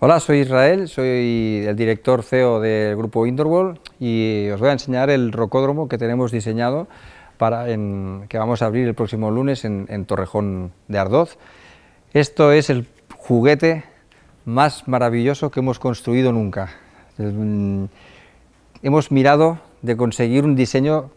Hola, soy Israel, soy el director CEO del grupo Indoorworld y os voy a enseñar el rocódromo que tenemos diseñado para que vamos a abrir el próximo lunes en, Torrejón de Ardoz. Esto es el juguete más maravilloso que hemos construido nunca. Mm, hemos mirado de conseguir un diseño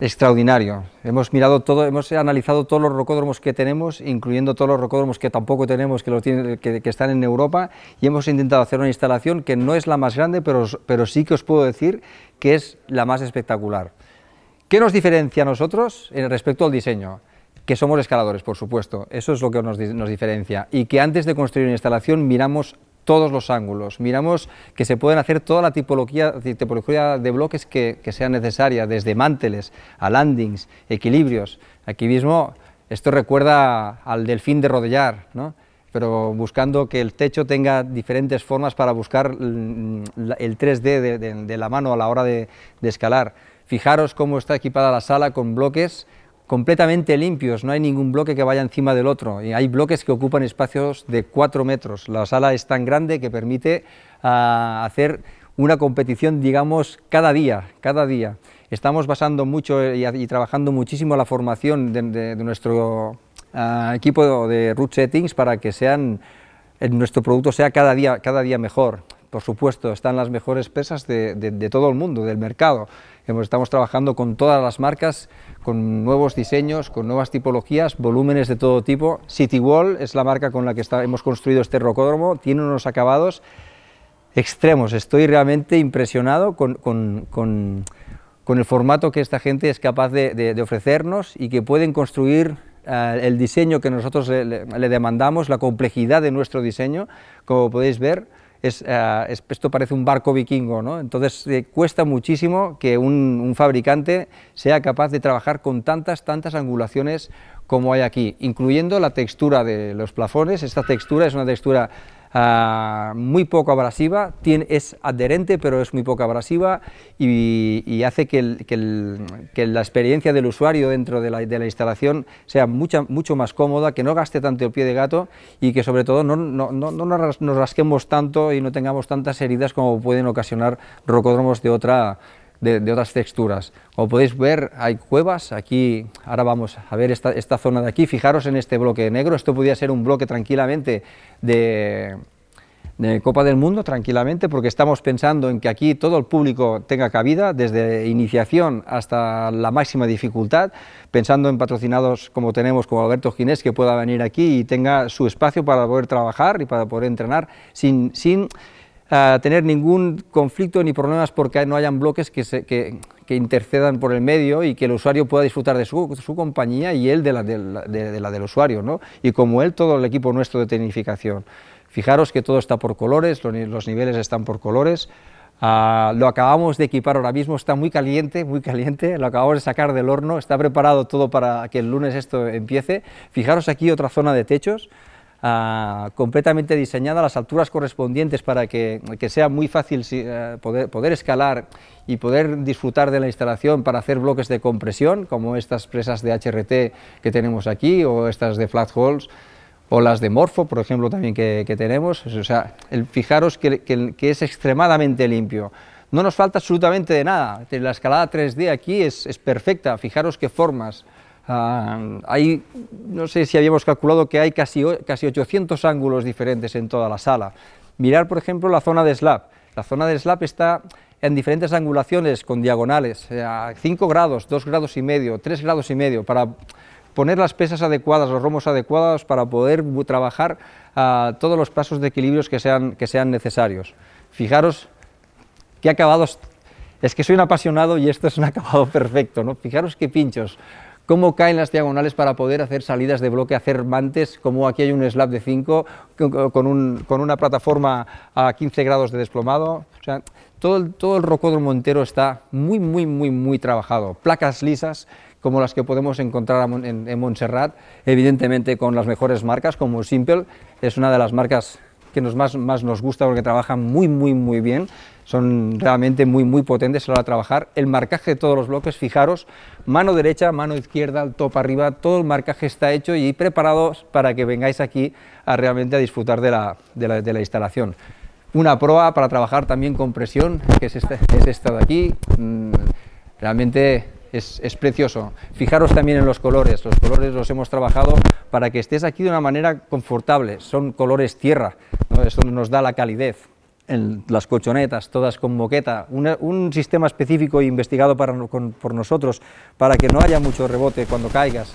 extraordinario. Hemos mirado todo, hemos analizado todos los rocódromos que tenemos, incluyendo todos los rocódromos que tampoco tenemos, que, los que, están en Europa, y hemos intentado hacer una instalación que no es la más grande, pero, pero sí que os puedo decir que es la más espectacular. ¿Qué nos diferencia a nosotros respecto al diseño? Que somos escaladores, por supuesto, eso es lo que nos diferencia, y que antes de construir una instalación miramos todos los ángulos, miramos que se pueden hacer toda la tipología, tipología de bloques que, sea necesaria, desde manteles a landings, equilibrios. Aquí mismo esto recuerda al delfín de rodellar, ¿no? pero buscando que el techo tenga diferentes formas para buscar el 3D de, la mano a la hora de, escalar. Fijaros cómo está equipada la sala con bloques completamente limpios, no hay ningún bloque que vaya encima del otro. Y hay bloques que ocupan espacios de 4 metros. La sala es tan grande que permite ah, hacer una competición, digamos, cada día, cada día. Estamos basando mucho y, trabajando muchísimo la formación de, nuestro ah, equipo de root settings para que sean, eh, nuestro producto sea cada día, cada día mejor por supuesto, están las mejores pesas de, todo el mundo, del mercado. Estamos trabajando con todas las marcas, con nuevos diseños, con nuevas tipologías, volúmenes de todo tipo. City Wall es la marca con la que hemos construido este rocódromo, tiene unos acabados extremos. Estoy realmente impresionado con, el formato que esta gente es capaz de, ofrecernos y que pueden construir eh, el diseño que nosotros le, demandamos, la complejidad de nuestro diseño, como podéis ver, eh, es, esto parece un barco vikingo, ¿no? Entonces eh, cuesta muchísimo que un, un, fabricante sea capaz de trabajar con tantas, tantas angulaciones como hay aquí, incluyendo la textura de los plafones. Esta textura es una textura Ah, muy poco abrasiva, es adherente pero es muy poco abrasiva y, hace que, la experiencia del usuario dentro de la, instalación sea mucha, mucho más cómoda, que no gaste tanto el pie de gato y que sobre todo no, no nos rasquemos tanto y no tengamos tantas heridas como pueden ocasionar rocódromos de otra de, otras texturas. Como podéis ver, hay cuevas, aquí, ahora vamos a ver esta, zona de aquí, fijaros en este bloque negro, esto podría ser un bloque tranquilamente de, Copa del Mundo, tranquilamente, porque estamos pensando en que aquí todo el público tenga cabida, desde iniciación hasta la máxima dificultad, pensando en patrocinados como tenemos, como Alberto Ginés, que pueda venir aquí y tenga su espacio para poder trabajar y para poder entrenar sin... sin a tener ningún conflicto ni problemas porque no hayan bloques que, que, intercedan por el medio y que el usuario pueda disfrutar de su, compañía y él de la, de la, del usuario, ¿no? y como él todo el equipo nuestro de tecnificación. Fijaros que todo está por colores, los, niveles están por colores, ah, lo acabamos de equipar ahora mismo, está muy caliente, muy caliente, lo acabamos de sacar del horno, está preparado todo para que el lunes esto empiece. Fijaros aquí otra zona de techos, Ah, completamente diseñada a las alturas correspondientes para que, sea muy fácil eh, poder, escalar y poder disfrutar de la instalación para hacer bloques de compresión, como estas presas de HRT que tenemos aquí o estas de flat holes o las de Morfo, por ejemplo, también que, tenemos. O sea, fijaros que, es extremadamente limpio no nos falta absolutamente de nada. La escalada 3D aquí es, es perfecta. Fijaros qué formas. Ah, hay, no sé si habíamos calculado que hay casi, casi 800 ángulos diferentes en toda la sala. Mirar, por ejemplo, la zona de slab. La zona de slab está en diferentes angulaciones con diagonales, eh, a 5 grados, 2 grados y medio, 3 grados y medio, para poner las pesas adecuadas, los romos adecuados para poder trabajar ah, todos los pasos de equilibrios que sean, que sean necesarios. Fijaros qué acabados, es que soy un apasionado y esto es un acabado perfecto, ¿no? Fijaros qué pinchos, cómo caen las diagonales para poder hacer salidas de bloque, hacer mantes, como aquí hay un slab de 5 con, una plataforma a 15 grados de desplomado. sea, todo el, todo el rocódromo entero está muy, muy, muy, muy trabajado. Placas lisas como las que podemos encontrar en, en Montserrat, evidentemente con las mejores marcas, como Simple, es una de las marcas que nos más, más nos gusta porque trabajan muy, muy, muy bien. Son realmente muy, muy potentes a la hora de trabajar. El marcaje de todos los bloques, fijaros, mano derecha, mano izquierda, top arriba, todo el marcaje está hecho y preparados para que vengáis aquí a realmente a disfrutar de la, de la, instalación una proa para trabajar también con presión, que es esta, es esta de aquí. Mm, realmente es, precioso. Fijaros también en los colores, los colores los hemos trabajado para que estés aquí de una manera confortable, son colores tierra, ¿no? eso nos da la calidez. En las colchonetas, todas con moqueta, un sistema específico investigado por nosotros para que no haya mucho rebote cuando caigas.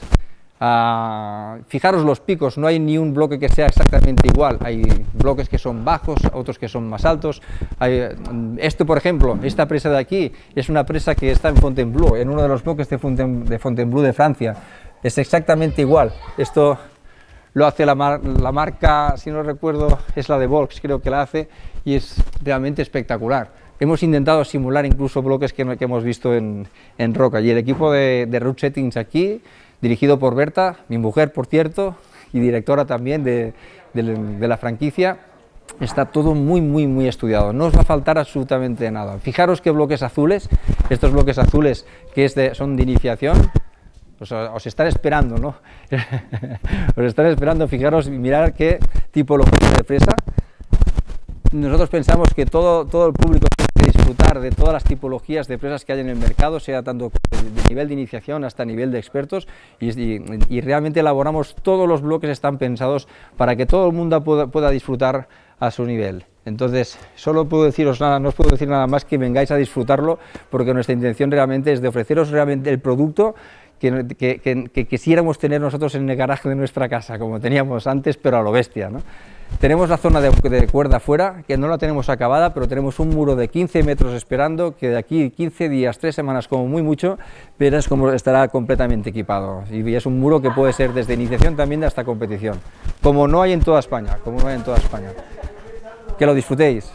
Ah, fijaros los picos, no hay ni un bloque que sea exactamente igual. Hay bloques que son bajos, otros que son más altos. Mm, esto, por ejemplo, esta presa de aquí es una presa que está en Fontainebleau, en uno de los bloques de, Fontainebleau de, Francia. Es exactamente igual. Esto lo hace la, marca, si no recuerdo, es la de Volks, creo que la hace, y es realmente espectacular. Hemos intentado simular incluso bloques que, que hemos visto en, roca. Y el equipo de, de root settings aquí dirigido por Berta, mi mujer por cierto, y directora también de, la franquicia. Está todo muy, muy, muy estudiado. No os va a faltar absolutamente nada. Fijaros qué bloques azules, estos bloques azules que son de iniciación, os, están esperando, ¿no? os están esperando, fijaros, y mirar qué tipo de presa. Nosotros pensamos que todo, todo el público disfrutar de todas las tipologías de presas que hay en el mercado, sea tanto de nivel de iniciación hasta nivel de expertos, y, realmente elaboramos todos los bloques están pensados para que todo el mundo pueda disfrutar a su nivel. Entonces, solo puedo deciros nada, no os puedo decir nada más que vengáis a disfrutarlo, porque nuestra intención realmente es de ofreceros realmente el producto que, quisiéramos tener nosotros en el garaje de nuestra casa, como teníamos antes, pero a lo bestia. Tenemos la zona de, cuerda afuera, que no la tenemos acabada, pero tenemos un muro de 15 metros esperando, que de aquí 15 días, 3 semanas como muy mucho, verás cómo estará completamente equipado. Y es un muro que puede ser desde iniciación también hasta competición, como no hay en toda España, como no hay en toda España. Que lo disfrutéis.